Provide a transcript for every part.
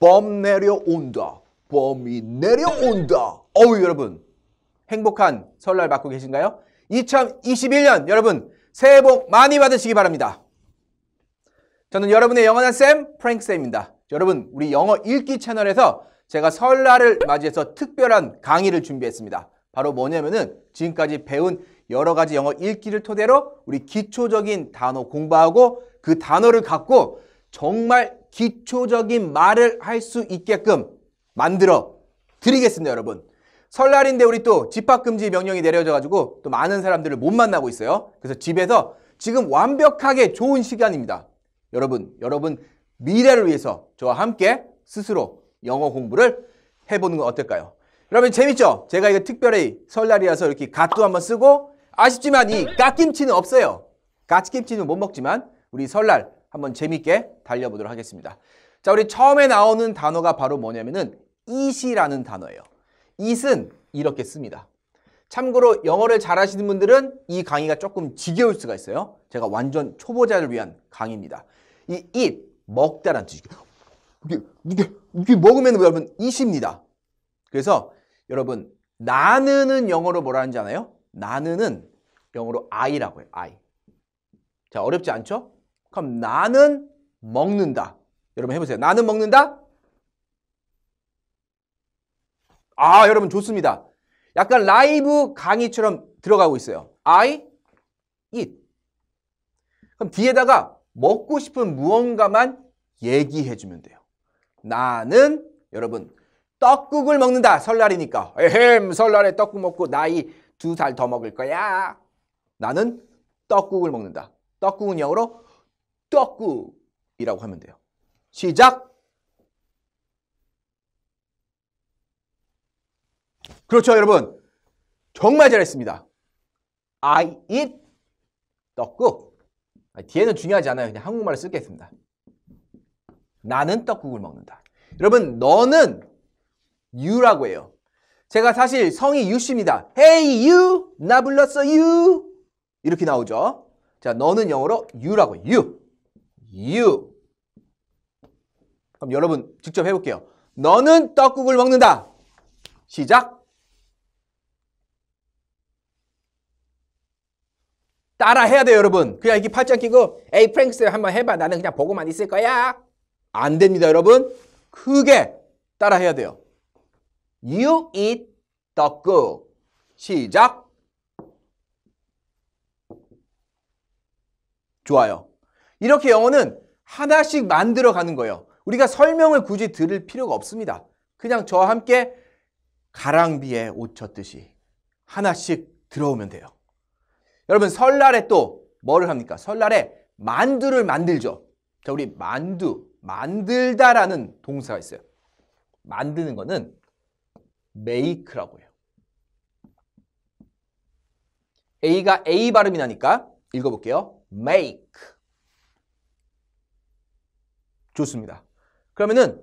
범 내려온다. 범이 내려온다. 어우 여러분 행복한 설날 맞고 계신가요? 2021년 여러분 새해 복 많이 받으시기 바랍니다. 저는 여러분의 영원한 쌤 프랭크 쌤입니다. 여러분 우리 영어 읽기 채널에서 제가 설날을 맞이해서 특별한 강의를 준비했습니다. 바로 뭐냐면은 지금까지 배운 여러 가지 영어 읽기를 토대로 우리 기초적인 단어 공부하고 그 단어를 갖고 정말 기초적인 말을 할 수 있게끔 만들어 드리겠습니다, 여러분. 설날인데 우리 또 집합금지 명령이 내려져가지고 또 많은 사람들을 못 만나고 있어요. 그래서 집에서 지금 완벽하게 좋은 시간입니다. 여러분, 여러분 미래를 위해서 저와 함께 스스로 영어 공부를 해보는 건 어떨까요? 여러분 재밌죠? 제가 이거 특별히 설날이라서 이렇게 갓도 한번 쓰고 아쉽지만 이 갓김치는 없어요. 갓김치는 못 먹지만 우리 설날 한번 재밌게 달려보도록 하겠습니다. 자, 우리 처음에 나오는 단어가 바로 뭐냐면은 it이라는 단어예요. it은 이렇게 씁니다. 참고로 영어를 잘하시는 분들은 이 강의가 조금 지겨울 수가 있어요. 제가 완전 초보자를 위한 강의입니다. 이 e t 먹다란 뜻이 이게, 이게, 이게 먹으면 여러분 it입니다. 그래서 여러분 나는은 영어로 뭐라는지 하 아나요? 나는은 영어로 I라고 해요. I. 자 어렵지 않죠? 그럼 나는 먹는다. 여러분 해보세요. 나는 먹는다? 아, 여러분 좋습니다. 약간 라이브 강의처럼 들어가고 있어요. I eat. 그럼 뒤에다가 먹고 싶은 무언가만 얘기해 주면 돼요. 나는 여러분 떡국을 먹는다. 설날이니까. 에헴, 설날에 떡국 먹고 나이 두 살 더 먹을 거야. 나는 떡국을 먹는다. 떡국은 영어로 떡국이라고 하면 돼요. 시작. 그렇죠, 여러분. 정말 잘했습니다. I eat 떡국. 뒤에는 중요하지 않아요. 그냥 한국말을 쓰겠습니다. 나는 떡국을 먹는다. 여러분, 너는 you라고 해요. 제가 사실 성이 유씨입니다. Hey you, 나 불렀어 you. 이렇게 나오죠. 자, 너는 영어로 you라고 you. you. 그럼 여러분 직접 해볼게요. 너는 떡국을 먹는다. 시작. 따라 해야 돼요, 여러분. 그냥 이렇게 팔짱 끼고 에이 프랭스 한번 해봐. 나는 그냥 보고만 있을 거야. 안 됩니다, 여러분. 크게 따라 해야 돼요. You eat 떡국. 시작. 좋아요. 이렇게 영어는 하나씩 만들어 가는 거예요. 우리가 설명을 굳이 들을 필요가 없습니다. 그냥 저와 함께 가랑비에 옷 젖듯이 하나씩 들어오면 돼요. 여러분 설날에 또 뭐를 합니까? 설날에 만두를 만들죠. 자, 우리 만두, 만들다라는 동사가 있어요. 만드는 거는 make라고 해요. A가 A 발음이 나니까 읽어볼게요. make 좋습니다. 그러면은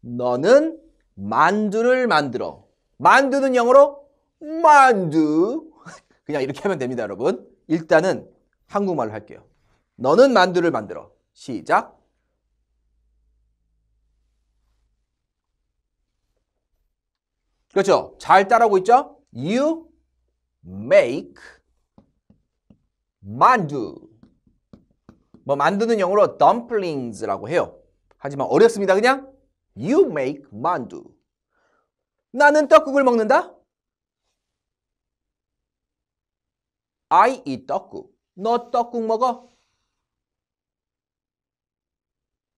너는 만두를 만들어. 만두는 영어로 만두. 그냥 이렇게 하면 됩니다, 여러분. 일단은 한국말로 할게요. 너는 만두를 만들어. 시작. 그렇죠? 잘 따라하고 있죠? You make 만두. 뭐 만드는 영어로 dumplings라고 해요. 하지만 어렵습니다. 그냥 you make 만두. 나는 떡국을 먹는다. I eat 떡국. 너 떡국 먹어?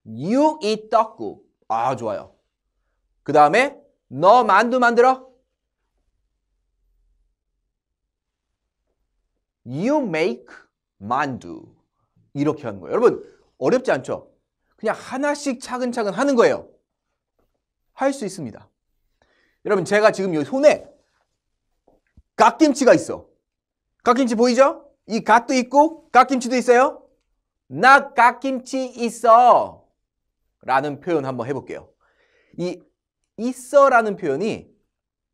You eat 떡국. 아, 좋아요. 그 다음에 너 만두 만들어? You make 만두. 이렇게 하는 거예요. 여러분 어렵지 않죠? 그냥 하나씩 차근차근 하는 거예요. 할 수 있습니다. 여러분 제가 지금 이 손에 갓김치가 있어. 갓김치 보이죠? 이 갓도 있고 갓김치도 있어요. 나 갓김치 있어. 라는 표현 한번 해볼게요. 이 있어 라는 표현이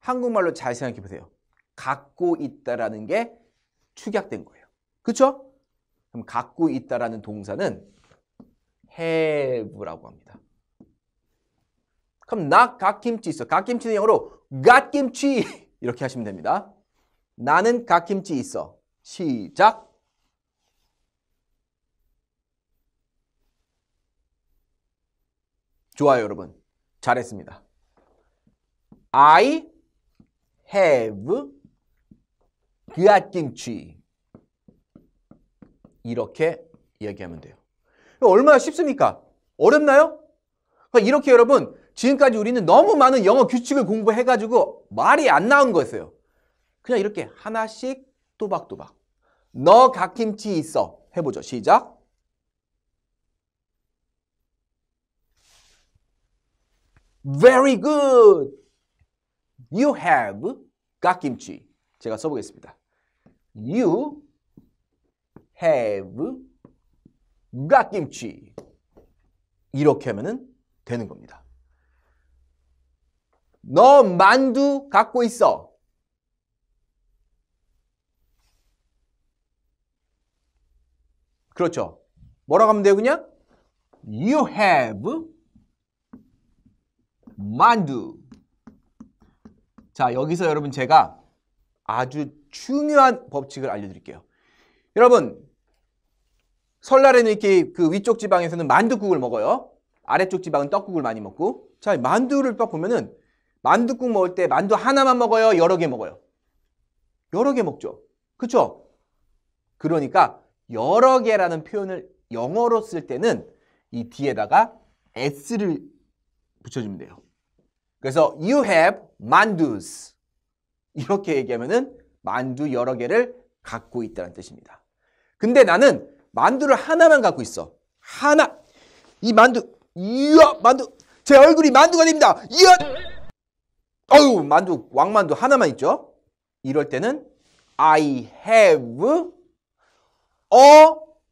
한국말로 잘 생각해 보세요. 갖고 있다라는 게 축약된 거예요. 그렇죠? 그럼 갖고 있다라는 동사는 have라고 합니다. 그럼 나 갓김치 있어. 갓김치는 영어로 갓김치 이렇게 하시면 됩니다. 나는 갓김치 있어. 시작. 좋아요, 여러분. 잘했습니다. I have 갓김치. 이렇게 이야기하면 돼요. 얼마나 쉽습니까? 어렵나요? 그러니까 이렇게 여러분 지금까지 우리는 너무 많은 영어 규칙을 공부해가지고 말이 안 나온 거였어요. 그냥 이렇게 하나씩 또박또박 너 갓김치 있어 해보죠. 시작 Very good. You have 갓김치. 제가 써보겠습니다. You have 갓김치 이렇게 하면 되는 겁니다. 너 만두 갖고 있어. 그렇죠. 뭐라고 하면 돼요, 그냥? You have 만두. 자, 여기서 여러분 제가 아주 중요한 법칙을 알려드릴게요. 여러분, 설날에는 이렇게 그 위쪽 지방에서는 만둣국을 먹어요. 아래쪽 지방은 떡국을 많이 먹고. 자, 만두를 딱 보면은 만둣국 먹을 때 만두 하나만 먹어요? 여러 개 먹어요? 여러 개 먹죠. 그쵸? 그러니까 여러 개라는 표현을 영어로 쓸 때는 이 뒤에다가 s를 붙여주면 돼요. 그래서 you have 만두 s 이렇게 얘기하면은 만두 여러 개를 갖고 있다는 뜻입니다. 근데 나는 만두를 하나만 갖고 있어. 하나. 이 만두. 이야, 만두. 제 얼굴이 만두가 됩니다. 이야. 어유, 만두 왕만두 하나만 있죠? 이럴 때는 I have 어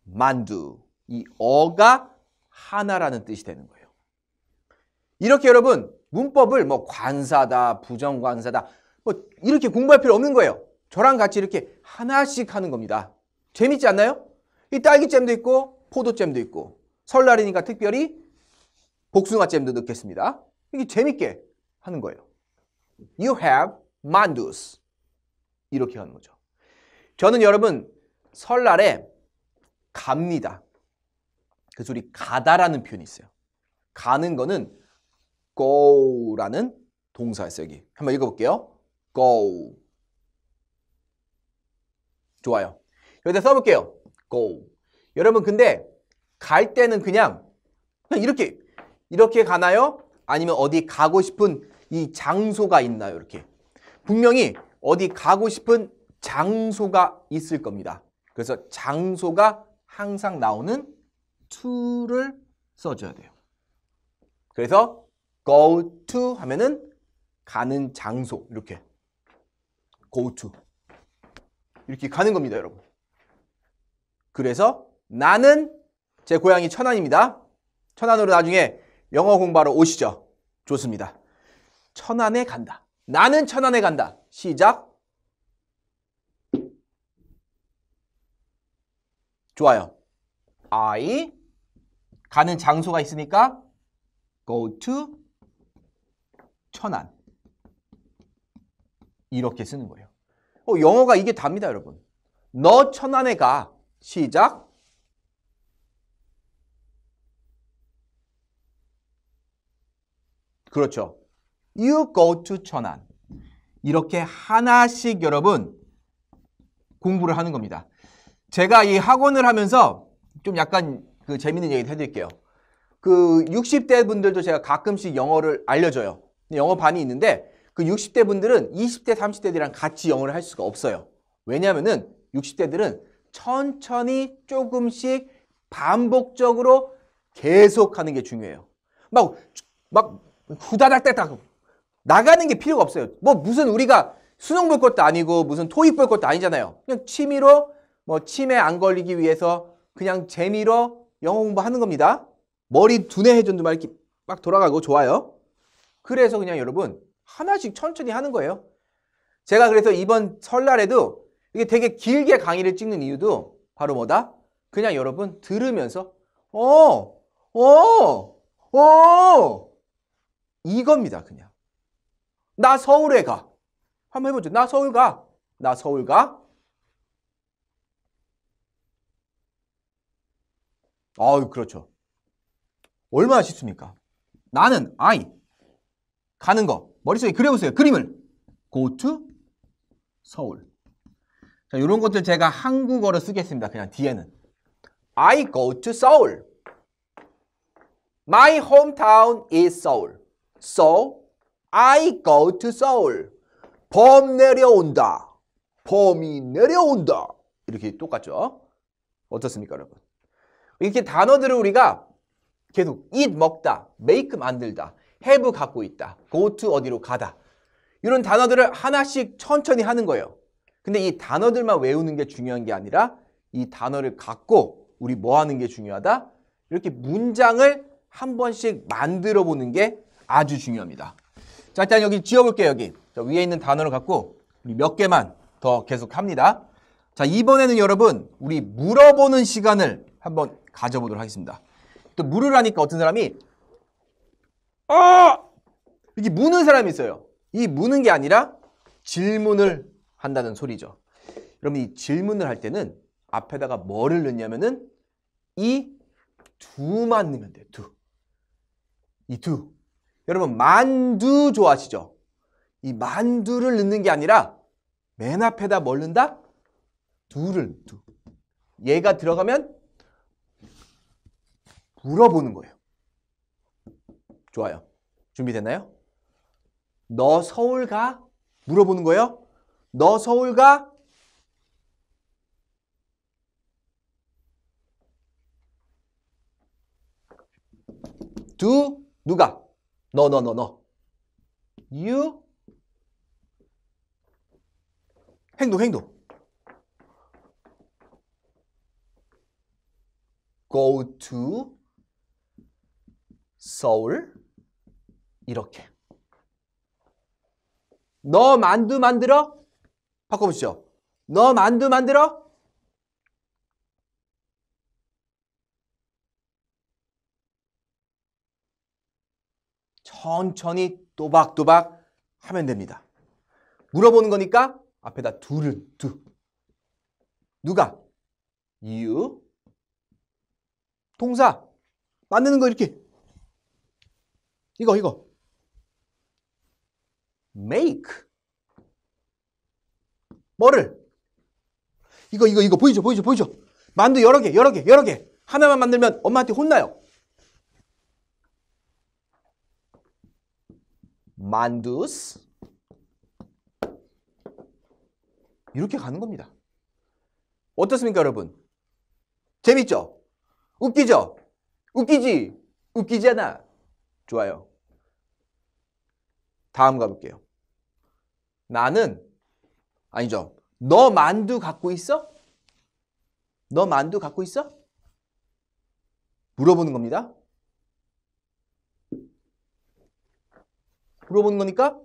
만두. 이 어가 하나라는 뜻이 되는 거예요. 이렇게 여러분 문법을 뭐 관사다, 부정관사다 뭐 이렇게 공부할 필요 없는 거예요. 저랑 같이 이렇게 하나씩 하는 겁니다. 재밌지 않나요? 이 딸기잼도 있고 포도잼도 있고 설날이니까 특별히 복숭아잼도 넣겠습니다. 이게 재밌게 하는 거예요. You have mandu's. 이렇게 하는 거죠. 저는 여러분 설날에 갑니다. 그래서 리 가다라는 표현이 있어요. 가는 거는 go라는 동사였어요. 여기 한번 읽어볼게요. go 좋아요. 여기다 써볼게요. go. 여러분 근데 갈 때는 그냥, 그냥 이렇게 이렇게 가나요? 아니면 어디 가고 싶은 이 장소가 있나요? 이렇게 분명히 어디 가고 싶은 장소가 있을 겁니다. 그래서 장소가 항상 나오는 to를 써줘야 돼요. 그래서 go to 하면은 가는 장소 이렇게 go to 이렇게 가는 겁니다, 여러분. 그래서 나는 제 고향이 천안입니다. 천안으로 나중에 영어 공부하러 오시죠. 좋습니다. 천안에 간다. 나는 천안에 간다. 시작. 좋아요. I 가는 장소가 있으니까 go to 천안. 이렇게 쓰는 거예요. 어, 영어가 이게 답니다, 여러분. 너 천안에 가. 시작. 그렇죠. You go to 천안. 이렇게 하나씩 여러분 공부를 하는 겁니다. 제가 이 학원을 하면서 좀 약간 그 재밌는 얘기를 해드릴게요. 그 60대 분들도 제가 가끔씩 영어를 알려줘요. 영어 반이 있는데 그 60대 분들은 20대, 30대들이랑 같이 영어를 할 수가 없어요. 왜냐하면 60대들은 천천히 조금씩 반복적으로 계속하는 게 중요해요. 막, 막 후다닥닥닥 나가는 게 필요가 없어요. 뭐 무슨 우리가 수능 볼 것도 아니고 무슨 토익 볼 것도 아니잖아요. 그냥 취미로 뭐 치매 안 걸리기 위해서 그냥 재미로 영어 공부하는 겁니다. 머리 두뇌 회전도 막 이렇게 막 돌아가고 좋아요. 그래서 그냥 여러분 하나씩 천천히 하는 거예요. 제가 그래서 이번 설날에도 이게 되게 길게 강의를 찍는 이유도 바로 뭐다? 그냥 여러분 들으면서 어! 어! 어! 이겁니다 그냥 나 서울에 가 한번 해보죠 나 서울 가나 서울 가 아유 그렇죠 얼마나 쉽습니까 나는 I 가는 거 머릿속에 그려보세요 그림을 go to 서울 자, 이런 것들 제가 한국어로 쓰겠습니다. 그냥 뒤에는. I go to Seoul. My hometown is Seoul. So I go to Seoul. 범 내려온다. 범이 내려온다. 이렇게 똑같죠? 어떻습니까, 여러분? 이렇게 단어들을 우리가 계속 eat 먹다, make 만들다, have 갖고 있다, go to 어디로 가다. 이런 단어들을 하나씩 천천히 하는 거예요. 근데 이 단어들만 외우는 게 중요한 게 아니라 이 단어를 갖고 우리 뭐 하는 게 중요하다? 이렇게 문장을 한 번씩 만들어 보는 게 아주 중요합니다. 자, 일단 여기 지어볼게요 여기. 자, 위에 있는 단어를 갖고 우리 몇 개만 더 계속 합니다. 자, 이번에는 여러분, 우리 물어보는 시간을 한번 가져보도록 하겠습니다. 또 물을 하니까 어떤 사람이, 아! 이렇게 무는 사람이 있어요. 이 무는 게 아니라 질문을 한다는 소리죠. 여러분 이 질문을 할 때는 앞에다가 뭐를 넣냐면은 이 두만 넣으면 돼요. 두. 이 두. 여러분 만두 좋아하시죠? 이 만두를 넣는 게 아니라 맨 앞에다 뭘 넣는다? 두를 두. 얘가 들어가면 물어보는 거예요. 좋아요. 준비됐나요? 너 서울 가? 물어보는 거예요? 너 서울 가? 두 누가? 너 너 너너 you 행동 행동 go to 서울 이렇게 너 만두 만들어? 바꿔보시죠. 너 만두 만들어? 천천히 또박또박 하면 됩니다. 물어보는 거니까 앞에다 둘을 두. 누가? you 동사 만드는 거 이렇게 이거 이거 make 뭐를? 이거, 이거, 이거 보이죠? 보이죠? 보이죠? 만두 여러 개, 여러 개, 여러 개. 하나만 만들면 엄마한테 혼나요. 만두스. 이렇게 가는 겁니다. 어떻습니까, 여러분? 재밌죠? 웃기죠? 웃기지? 웃기잖아. 좋아요. 다음 가볼게요. 나는 아니죠. 너 만두 갖고 있어? 너 만두 갖고 있어? 물어보는 겁니다. 물어보는 거니까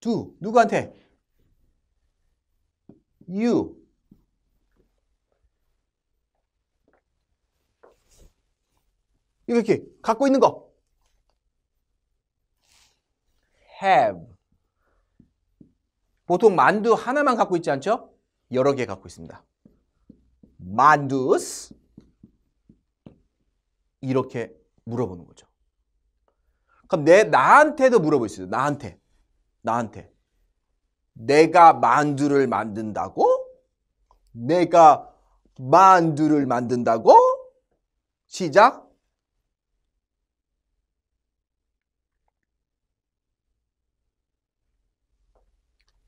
두 누구한테? you 이렇게 갖고 있는 거 have 보통 만두 하나만 갖고 있지 않죠? 여러 개 갖고 있습니다. 만두스 이렇게 물어보는 거죠. 그럼 내 나한테도 물어볼 수 있어요. 나한테. 나한테. 내가 만두를 만든다고? 내가 만두를 만든다고? 시작.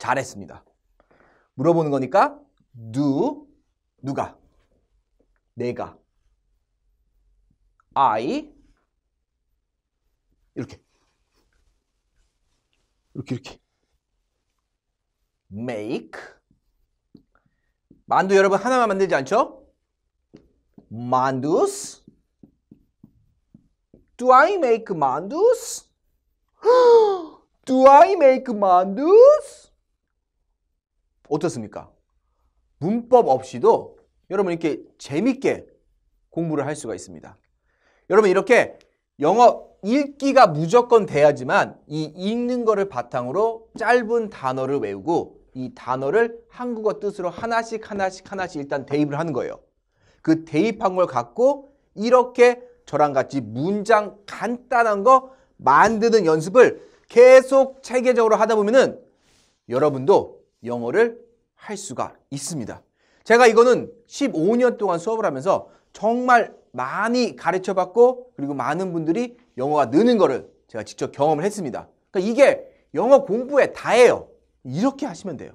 잘했습니다. 물어보는 거니까 누 누가 내가 I 이렇게 이렇게 이렇게 make 만두 여러분 하나만 만들지 않죠? 만두스 Do I make 만두스? Do I make 만두스? 어떻습니까? 문법 없이도 여러분 이렇게 재밌게 공부를 할 수가 있습니다. 여러분 이렇게 영어 읽기가 무조건 돼야지만 이 읽는 거를 바탕으로 짧은 단어를 외우고 이 단어를 한국어 뜻으로 하나씩 하나씩 하나씩 일단 대입을 하는 거예요. 그 대입한 걸 갖고 이렇게 저랑 같이 문장 간단한 거 만드는 연습을 계속 체계적으로 하다 보면은 여러분도 영어를 할 수가 있습니다. 제가 이거는 15년 동안 수업을 하면서 정말 많이 가르쳐 받고 그리고 많은 분들이 영어가 느는 거를 제가 직접 경험을 했습니다. 그러니까 이게 영어 공부에 다예요. 이렇게 하시면 돼요.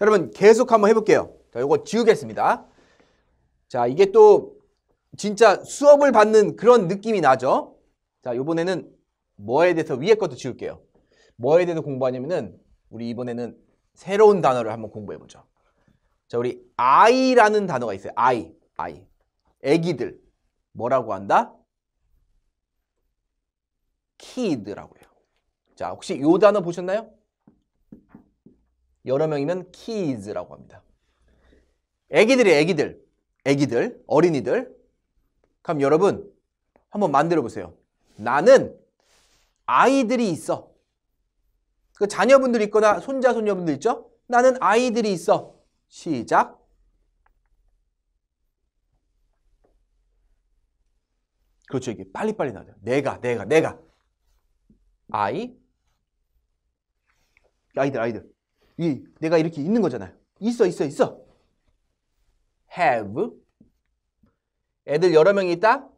여러분 계속 한번 해볼게요. 자, 이거 지우겠습니다. 자, 이게 또 진짜 수업을 받는 그런 느낌이 나죠? 자, 이번에는 뭐에 대해서 위에 것도 지울게요. 뭐에 대해서 공부하냐면은 우리 이번에는 새로운 단어를 한번 공부해 보죠. 자, 우리 아이라는 단어가 있어요. 아이, 아이. 애기들 뭐라고 한다? 키드라고 해요. 자, 혹시 요 단어 보셨나요? 여러 명이면 키즈라고 합니다. 애기들이 애기들, 애기들, 어린이들. 그럼 여러분 한번 만들어 보세요. 나는 아이들이 있어. 그 자녀분들 있거나 손자, 손녀분들 있죠? 나는 아이들이 있어. 시작. 그렇죠. 이게 빨리빨리 나와요. 내가, 내가, 내가. 아이. 아이들, 아이들. 이, 내가 이렇게 있는 거잖아요. 있어, 있어, 있어. have. 애들 여러 명이 있다?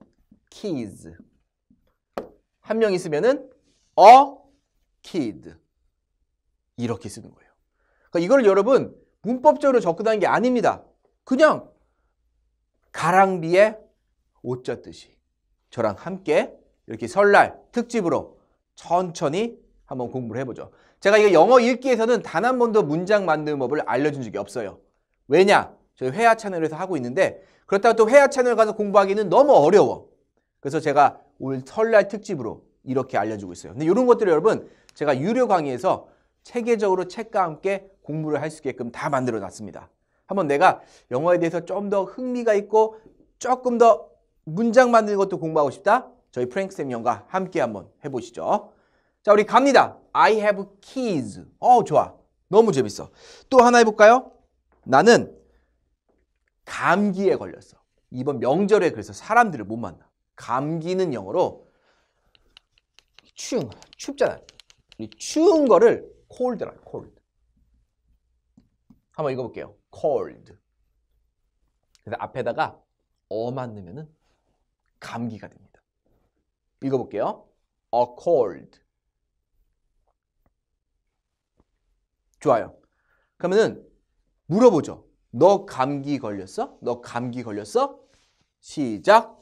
kids. 한 명 있으면은 a 어? kid 이렇게 쓰는 거예요. 그러니까 이걸 여러분 문법적으로 접근하는 게 아닙니다. 그냥 가랑비에 옷 젖듯이 저랑 함께 이렇게 설날 특집으로 천천히 한번 공부를 해보죠. 제가 이거 영어 읽기에서는 단 한 번도 문장 만드는 법을 알려준 적이 없어요. 왜냐? 저희 회화 채널에서 하고 있는데 그렇다고 또 회화 채널 가서 공부하기는 너무 어려워. 그래서 제가 오늘 설날 특집으로 이렇게 알려주고 있어요. 근데 이런 것들을 여러분 제가 유료 강의에서 체계적으로 책과 함께 공부를 할 수 있게끔 다 만들어 놨습니다. 한번 내가 영어에 대해서 좀 더 흥미가 있고 조금 더 문장 만드는 것도 공부하고 싶다? 저희 프랭크쌤 영과 함께 한번 해보시죠. 자, 우리 갑니다. I have keys. 어, 좋아. 너무 재밌어. 또 하나 해볼까요? 나는 감기에 걸렸어. 이번 명절에 그래서 사람들을 못 만나. 감기는 영어로 추운 거, 춥잖아요. 이 추운 거를 cold라고 해요. cold. 한번 읽어볼게요. cold. 그래서 앞에다가 어만 넣으면 감기가 됩니다. 읽어볼게요. a cold. 좋아요. 그러면은 물어보죠. 너 감기 걸렸어? 너 감기 걸렸어? 시작.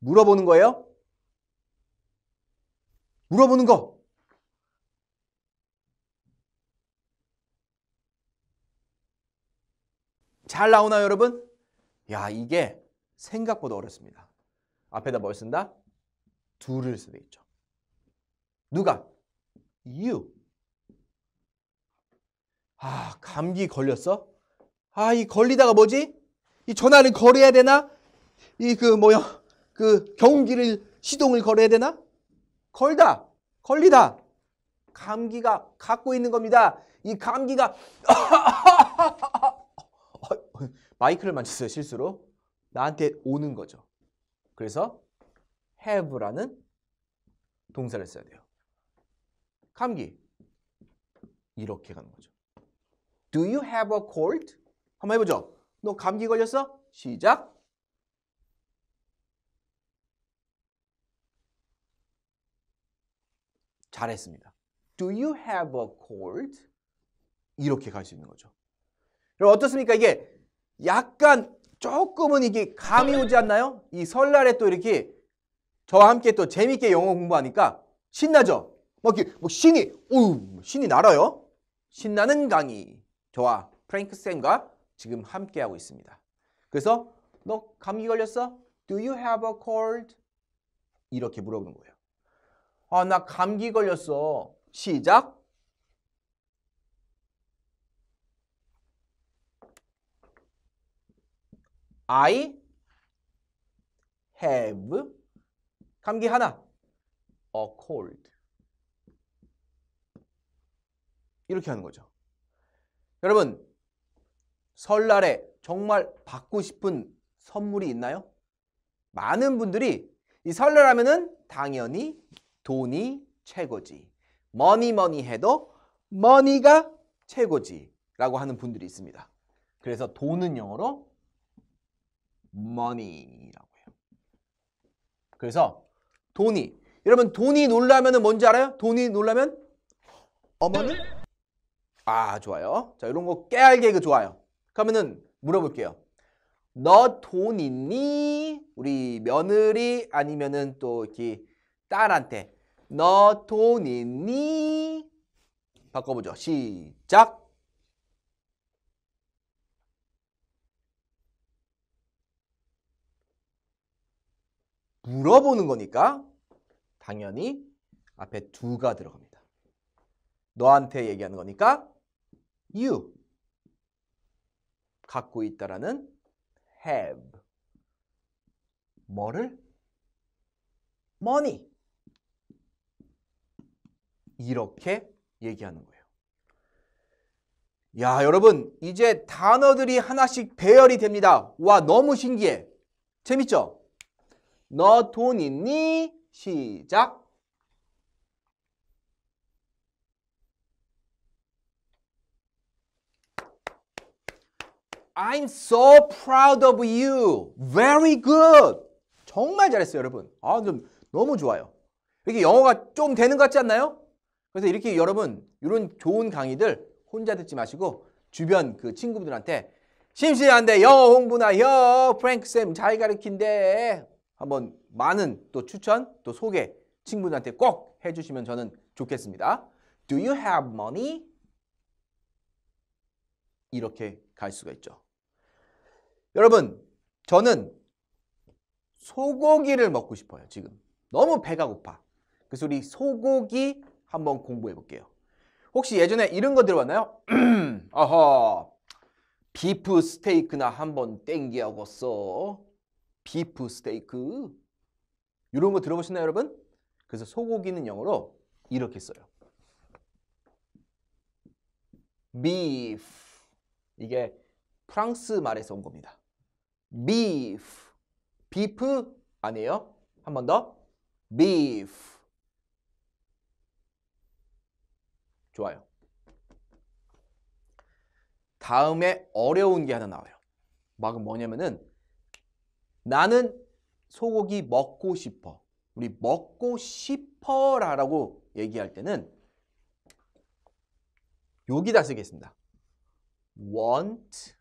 물어보는 거예요. 물어보는 거. 잘 나오나요, 여러분? 야, 이게 생각보다 어렵습니다. 앞에다 뭘 쓴다? 둘을 쓰고 있죠. 누가? you. 아, 감기 걸렸어? 아, 이 걸리다가 뭐지? 이 전화를 걸어야 되나? 이 그 뭐야? 그경기를 시동을 걸어야 되나? 걸다, 걸리다. 감기가 갖고 있는 겁니다. 이 감기가 마이크를 만졌어요, 실수로. 나한테 오는 거죠. 그래서 have라는 동사를 써야 돼요. 감기. 이렇게 가는 거죠. Do you have a cold? 한번 해보죠. 너 감기 걸렸어? 시작. 잘했습니다. Do you have a cold? 이렇게 갈 수 있는 거죠. 여러 어떻습니까? 이게 약간 조금은 이게 감이 오지 않나요? 이 설날에 또 이렇게 저와 함께 또 재밌게 영어 공부하니까 신나죠? 막 뭐 이렇게 뭐 신이 오 신이 날아요. 신나는 강의 저와 프랭크 쌤과 지금 함께 하고 있습니다. 그래서 너 감기 걸렸어? Do you have a cold? 이렇게 물어보는 거예요. 아, 나 감기 걸렸어. 시작. I have 감기 하나. a cold. 이렇게 하는 거죠. 여러분, 설날에 정말 받고 싶은 선물이 있나요? 많은 분들이 이 설날 하면은 당연히 돈이 최고지. 뭐니 뭐니 해도 머니가 최고지라고 하는 분들이 있습니다. 그래서 돈은 영어로 money라고 해요. 그래서 돈이 여러분 돈이 놀라면은 뭔지 알아요? 돈이 놀라면 어머니 아 좋아요. 자 이런 거 깨알 개그 좋아요. 그러면은 물어볼게요. 너 돈 있니? 우리 며느리 아니면은 또 이렇게 딸한테 너 돈 있니? 바꿔보죠. 시작. 물어보는 거니까 당연히 앞에 두가 들어갑니다. 너한테 얘기하는 거니까 you 갖고 있다라는 have 뭐를? money 이렇게 얘기하는 거예요. 야, 여러분, 이제 단어들이 하나씩 배열이 됩니다. 와, 너무 신기해. 재밌죠? 너 돈 있니? 시작. I'm so proud of you. Very good. 정말 잘했어요, 여러분. 아, 좀 너무 좋아요. 이렇게 영어가 좀 되는 것 같지 않나요? 그래서 이렇게 여러분 이런 좋은 강의들 혼자 듣지 마시고 주변 그 친구들한테 심심한데 영어 공부나 여 프랭크쌤 잘 가르친대 한번 많은 또 추천 또 소개 친구들한테 꼭 해주시면 저는 좋겠습니다. Do you have money? 이렇게 갈 수가 있죠. 여러분 저는 소고기를 먹고 싶어요 지금. 너무 배가 고파. 그래서 우리 소고기 한번 공부해 볼게요. 혹시 예전에 이런 거 들어봤나요? 아하, 비프 스테이크나 한번 땡기하고써 비프 스테이크 이런 거 들어보셨나요 여러분? 그래서 소고기는 영어로 이렇게 써요. b 프 이게 프랑스 말에서 온 겁니다. b 프 e 프 아니에요? 한 번더 b 프 좋아요. 다음에 어려운 게 하나 나와요. 막은 뭐냐면은 나는 소고기 먹고 싶어. 우리 먹고 싶어라라고 얘기할 때는 여기다 쓰겠습니다. want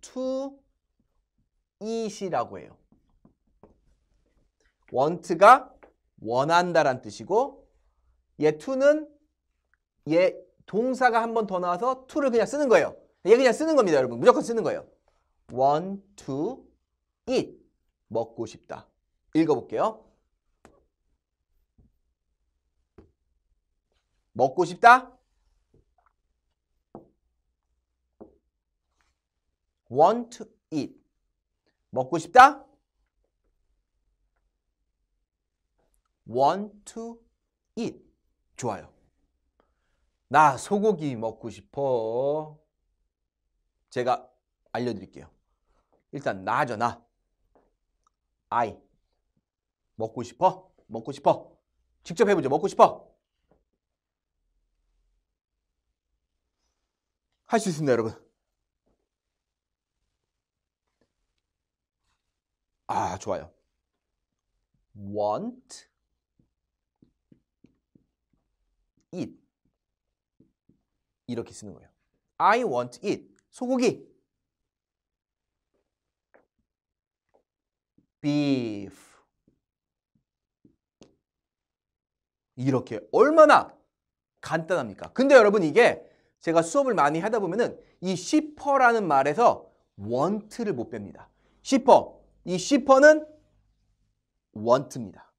to eat이라고 해요. want가 원한다란 뜻이고 얘 to는 얘 동사가 한 번 더 나와서 to를 그냥 쓰는 거예요. 얘 그냥 쓰는 겁니다, 여러분. 무조건 쓰는 거예요. want to eat. 먹고 싶다. 읽어볼게요. 먹고 싶다. want to eat. 먹고 싶다. want to eat. 좋아요. 나 소고기 먹고 싶어. 제가 알려드릴게요. 일단 나죠 나. I 먹고 싶어? 먹고 싶어? 직접 해보죠. 먹고 싶어? 할 수 있습니다 여러분. 아 좋아요. want it 이렇게 쓰는 거예요. I want it. 소고기. beef. 이렇게 얼마나 간단합니까? 근데 여러분 이게 제가 수업을 많이 하다 보면은 이 시퍼라는 말에서 want를 못 뺍니다. 시퍼. 이 시퍼는 want입니다.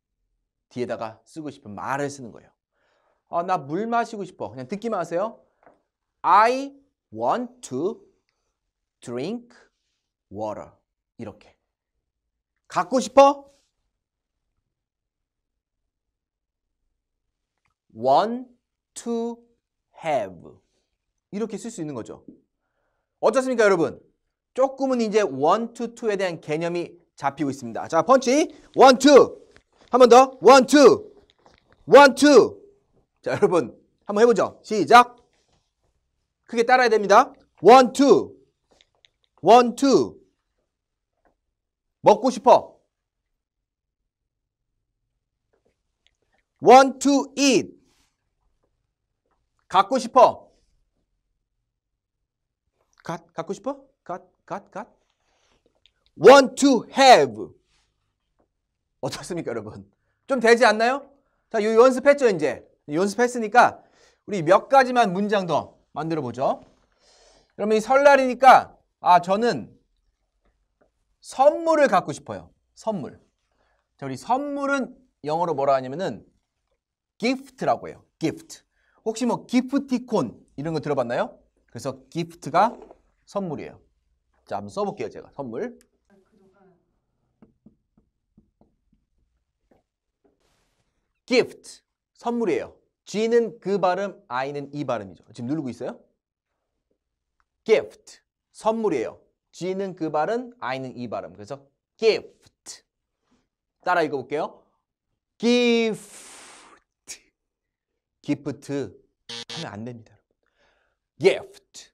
뒤에다가 쓰고 싶은 말을 쓰는 거예요. 아, 나 물 마시고 싶어. 그냥 듣기만 하세요. I want to drink water. 이렇게. 갖고 싶어? want to have. 이렇게 쓸 수 있는 거죠. 어떻습니까, 여러분? 조금은 이제 want to to에 대한 개념이 잡히고 있습니다. 자, 펀치. want to. 한 번 더. want to. want to. 자, 여러분. 한번 해보죠. 시작. 그게 따라야 됩니다. 원, 투. 원, 투. 먹고 싶어. w a n 갖고 싶어. 가, 갖고 싶어? 갓, 갓, 갓. want to have. 어떻습니까, 여러분? 좀 되지 않나요? 자, 요 연습했죠, 이제. 연습했으니까 우리 몇 가지만 문장 더 만들어 보죠. 그러면 이 설날이니까 아 저는 선물을 갖고 싶어요. 선물. 자, 우리 선물은 영어로 뭐라 하냐면은 gift라고 해요. gift. 혹시 뭐 기프티콘 이런 거 들어봤나요? 그래서 gift가 선물이에요. 자, 한번 써볼게요, 제가. 선물. gift. 선물이에요. G는 그 발음, I는 이 발음이죠. 지금 누르고 있어요? gift, 선물이에요. G는 그 발음, I는 이 발음. 그래서 gift. 따라 읽어볼게요. gift, gift 하면 안 됩니다. gift.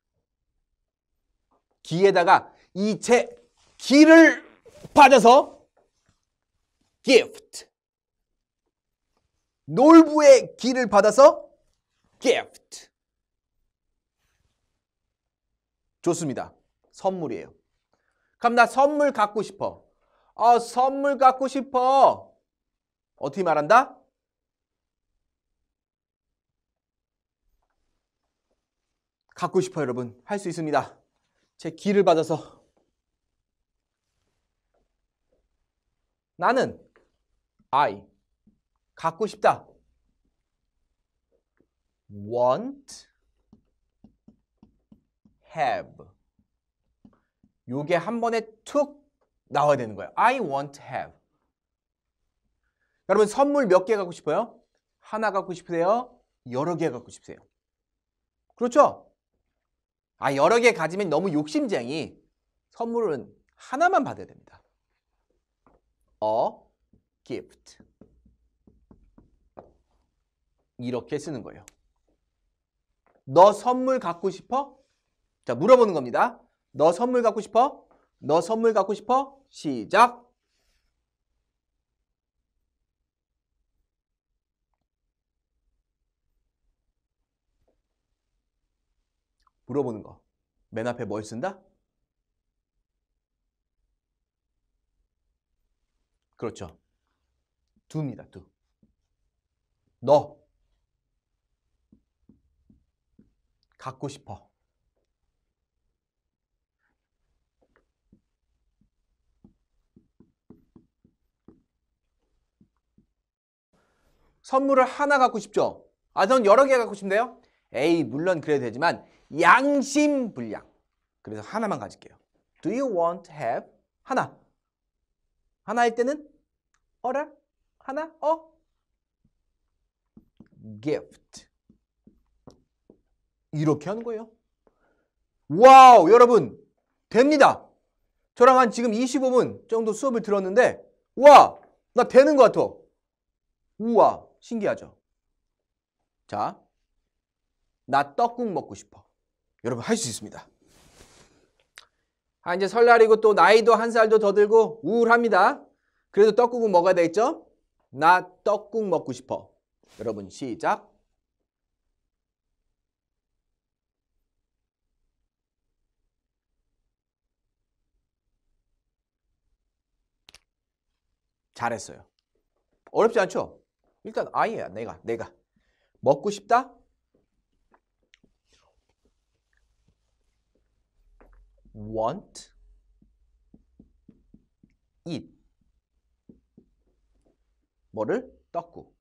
기에다가 이체 기를 받아서 gift. 놀부의 길을 받아서 gift. 좋습니다. 선물이에요. 그럼 나 선물 갖고 싶어. 아, 선물 갖고 싶어. 어떻게 말한다? 갖고 싶어 여러분. 할 수 있습니다. 제 길을 받아서 나는 I 갖고 싶다. want, have. 요게 한 번에 툭 나와야 되는 거예요. I want have. 여러분 선물 몇 개 갖고 싶어요? 하나 갖고 싶으세요? 여러 개 갖고 싶으세요? 그렇죠? 아 여러 개 가지면 너무 욕심쟁이. 선물은 하나만 받아야 됩니다. A gift. 이렇게 쓰는 거예요. 너 선물 갖고 싶어? 자, 물어보는 겁니다. 너 선물 갖고 싶어? 너 선물 갖고 싶어? 시작! 물어보는 거. 맨 앞에 뭘 쓴다? 그렇죠. 두입니다, 두. 너. 갖고 싶어. 선물을 하나 갖고 싶죠. 아, 전 여러 개 갖고 싶네요. 에이, 물론 그래도 되지만 양심 불량. 그래서 하나만 가질게요. Do you want to have 하나? 하나일 때는 어라? 하나? 어? gift. 이렇게 하는 거예요. 와우, 여러분, 됩니다. 저랑 한 지금 25분 정도 수업을 들었는데, 와, 나 되는 것 같아. 우와, 신기하죠? 자, 나 떡국 먹고 싶어. 여러분, 할 수 있습니다. 아, 이제 설날이고 또 나이도 한 살도 더 들고 우울합니다. 그래도 떡국은 먹어야 되겠죠? 나 떡국 먹고 싶어. 여러분, 시작. 잘했어요. 어렵지 않죠? 일단 아이야 내가 내가 먹고 싶다? want eat 뭐를? 떡국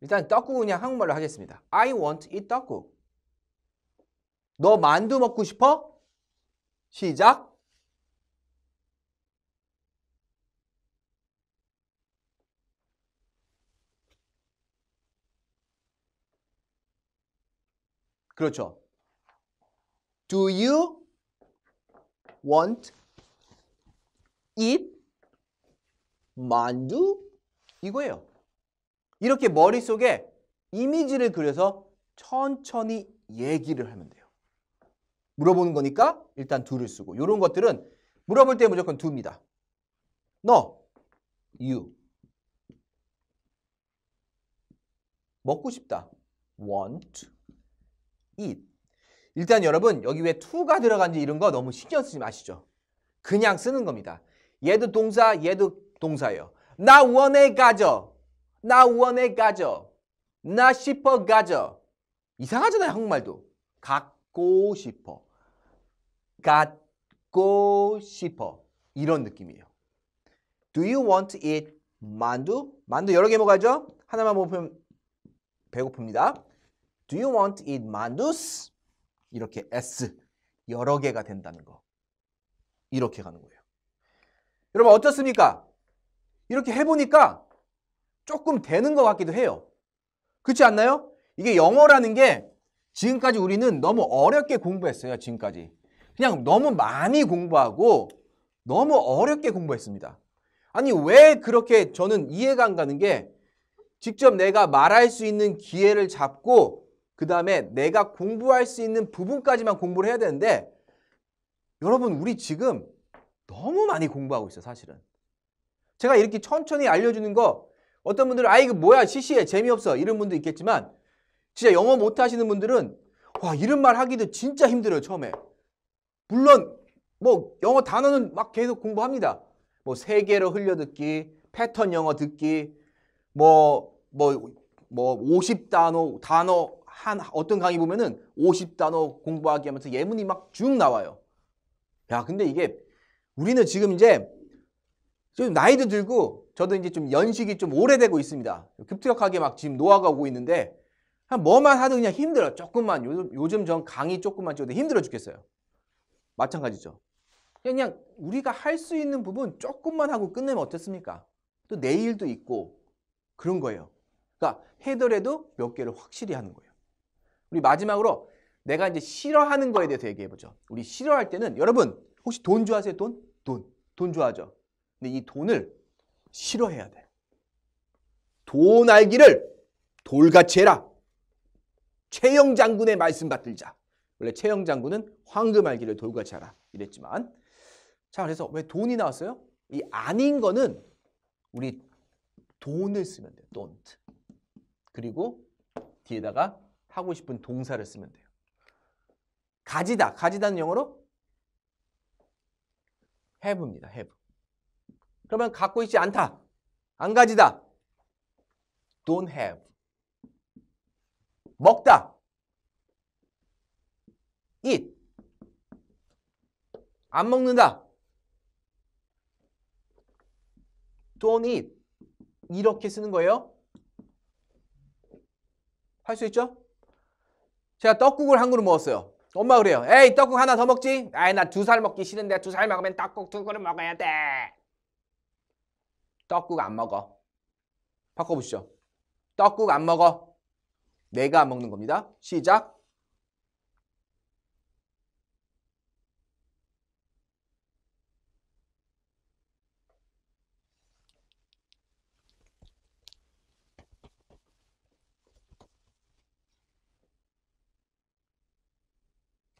일단 떡국 그냥 한국말로 하겠습니다. I want eat 떡국 너 만두 먹고 싶어? 시작 그렇죠. Do you want eat 만두? 이거예요. 이렇게 머릿속에 이미지를 그려서 천천히 얘기를 하면 돼요. 물어보는 거니까 일단 do를 쓰고 이런 것들은 물어볼 때 무조건 do입니다. 너, you 먹고 싶다. want it. 일단 여러분 여기 왜 to가 들어간지 이런 거 너무 신경 쓰지 마시죠. 그냥 쓰는 겁니다. 얘도 동사, 얘도 동사예요. 나 원에 가져. 나 원에 가져. 나 싶어 가져. 이상하잖아요, 한국말도. 갖고 싶어. 갖고 싶어. 이런 느낌이에요. Do you want to eat 만두? 만두 여러 개 먹어야죠. 하나만 먹으면 배고픕니다. Do you want it manus? 이렇게 S 여러 개가 된다는 거. 이렇게 가는 거예요. 여러분 어떻습니까? 이렇게 해보니까 조금 되는 것 같기도 해요. 그렇지 않나요? 이게 영어라는 게 지금까지 우리는 너무 어렵게 공부했어요. 지금까지. 그냥 너무 많이 공부하고 너무 어렵게 공부했습니다. 아니 왜 그렇게 저는 이해가 안 가는 게 직접 내가 말할 수 있는 기회를 잡고 그 다음에 내가 공부할 수 있는 부분까지만 공부를 해야 되는데 여러분 우리 지금 너무 많이 공부하고 있어요 사실은. 제가 이렇게 천천히 알려주는 거 어떤 분들은 아 이거 뭐야 시시해 재미없어 이런 분도 있겠지만 진짜 영어 못하시는 분들은 와 이런 말 하기도 진짜 힘들어요 처음에. 물론 뭐 영어 단어는 막 계속 공부합니다. 뭐 세계로 흘려듣기, 패턴 영어 듣기, 뭐 뭐 뭐50 단어 단어 한 어떤 강의 보면은 50단어 공부하기 하면서 예문이 막 쭉 나와요. 야, 근데 이게 우리는 지금 이제 좀 나이도 들고 저도 이제 좀 연식이 좀 오래되고 있습니다. 급격하게 막 지금 노화가 오고 있는데 한 뭐만 하든 그냥 힘들어. 조금만 요즘 요즘 전 강의 조금만 찍어도 힘들어 죽겠어요. 마찬가지죠. 그냥 우리가 할 수 있는 부분 조금만 하고 끝내면 어떻습니까? 또 내일도 있고 그런 거예요. 그러니까 해더라도 몇 개를 확실히 하는 거예요. 우리 마지막으로 내가 이제 싫어하는 거에 대해서 얘기해 보죠. 우리 싫어할 때는 여러분 혹시 돈 좋아하세요? 돈? 돈. 돈 좋아하죠. 근데 이 돈을 싫어해야 돼. 돈 알기를 돌같이 해라. 최영 장군의 말씀 받들자. 원래 최영 장군은 황금 알기를 돌같이 하라 이랬지만 자 그래서 왜 돈이 나왔어요? 이 아닌 거는 우리 돈을 쓰면 돼요. don't. 그리고 뒤에다가 하고 싶은 동사를 쓰면 돼요. 가지다. 가지다는 영어로 have입니다. have. 그러면 갖고 있지 않다. 안 가지다. don't have. 먹다. eat. 안 먹는다. don't eat. 이렇게 쓰는 거예요. 할 수 있죠? 제가 떡국을 한 그릇 먹었어요. 엄마 그래요. 에이 떡국 하나 더 먹지? 아이 나 두 살 먹기 싫은데 두 살 먹으면 떡국 두 그릇 먹어야 돼. 떡국 안 먹어. 바꿔보시죠. 떡국 안 먹어. 내가 안 먹는 겁니다. 시작.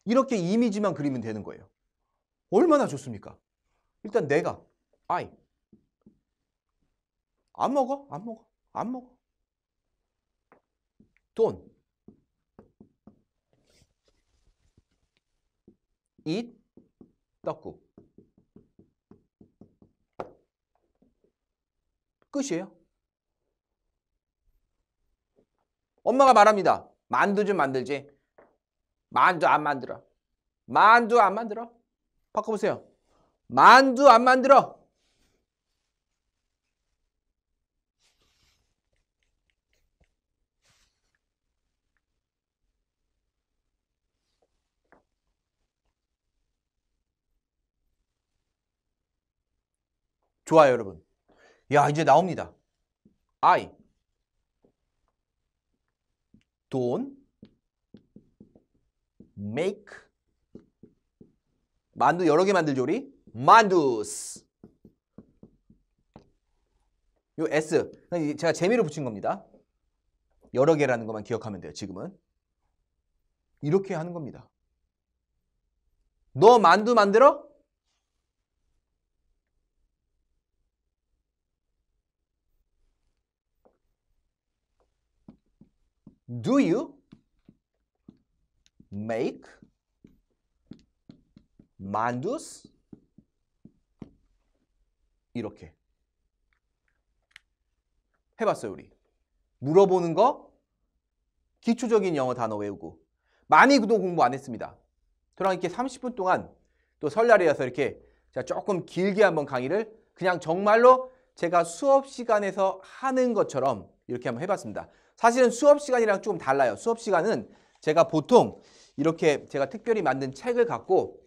이렇게 이미지만 그리면 되는 거예요. 얼마나 좋습니까? 일단 내가 I 안 먹어? 안 먹어? 안 먹어? 돈 eat 떡국 끝이에요. 엄마가 말합니다. 만두 좀 만들지. 만두 안 만들어. 만두 안 만들어. 바꿔보세요. 만두 안 만들어. 좋아요, 여러분. 야, 이제 나옵니다. I don't make 만두 여러 개 만들죠 우리 만두스 요 s 제가 재미로 붙인 겁니다 여러 개라는 것만 기억하면 돼요 지금은 이렇게 하는 겁니다 너 만두 만들어? Do you? make, m a n d u c 이렇게 해봤어요 우리 물어보는 거 기초적인 영어 단어 외우고 많이 그동 공부 안 했습니다 저랑 이렇게 30분 동안 또설날이어서 이렇게 제가 조금 길게 한번 강의를 그냥 정말로 제가 수업 시간에서 하는 것처럼 이렇게 한번 해봤습니다 사실은 수업 시간이랑 조금 달라요 수업 시간은 제가 보통 이렇게 제가 특별히 만든 책을 갖고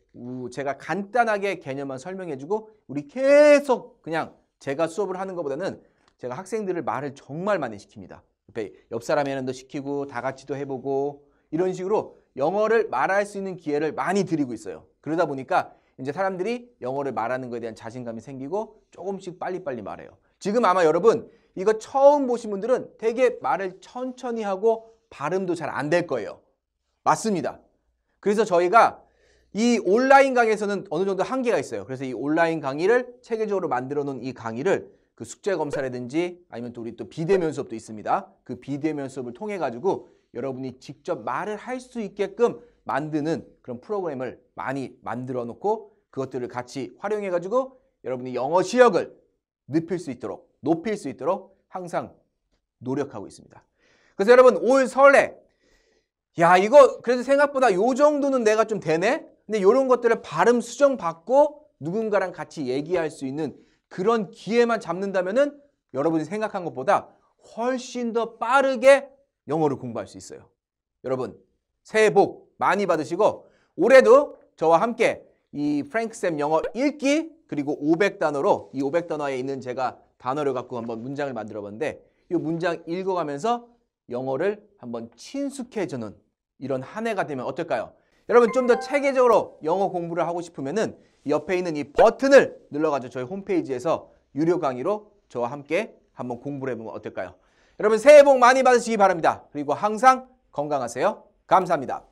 제가 간단하게 개념만 설명해주고 우리 계속 그냥 제가 수업을 하는 것보다는 제가 학생들을 말을 정말 많이 시킵니다. 옆에 옆 사람이랑도 시키고 다 같이도 해보고 이런 식으로 영어를 말할 수 있는 기회를 많이 드리고 있어요. 그러다 보니까 이제 사람들이 영어를 말하는 것에 대한 자신감이 생기고 조금씩 빨리빨리 말해요. 지금 아마 여러분 이거 처음 보신 분들은 되게 말을 천천히 하고 발음도 잘 안 될 거예요. 맞습니다. 그래서 저희가 이 온라인 강의에서는 어느 정도 한계가 있어요. 그래서 이 온라인 강의를 체계적으로 만들어 놓은 이 강의를 그 숙제 검사라든지 아니면 또 우리 또 비대면 수업도 있습니다. 그 비대면 수업을 통해 가지고 여러분이 직접 말을 할 수 있게끔 만드는 그런 프로그램을 많이 만들어 놓고 그것들을 같이 활용해 가지고 여러분이 영어 실력을 높일 수 있도록 높일 수 있도록 항상 노력하고 있습니다. 그래서 여러분 올설레 야 이거 그래도 생각보다 요 정도는 내가 좀 되네? 근데 요런 것들을 발음 수정 받고 누군가랑 같이 얘기할 수 있는 그런 기회만 잡는다면은 여러분이 생각한 것보다 훨씬 더 빠르게 영어를 공부할 수 있어요. 여러분 새해 복 많이 받으시고 올해도 저와 함께 이 프랭크쌤 영어 읽기 그리고 500단어로 이 500단어에 있는 제가 단어를 갖고 한번 문장을 만들어 봤는데 이 문장 읽어가면서 영어를 한번 친숙해지는 이런 한 해가 되면 어떨까요? 여러분 좀 더 체계적으로 영어 공부를 하고 싶으면 옆에 있는 이 버튼을 눌러가지고 저희 홈페이지에서 유료 강의로 저와 함께 한번 공부를 해보면 어떨까요? 여러분 새해 복 많이 받으시기 바랍니다. 그리고 항상 건강하세요. 감사합니다.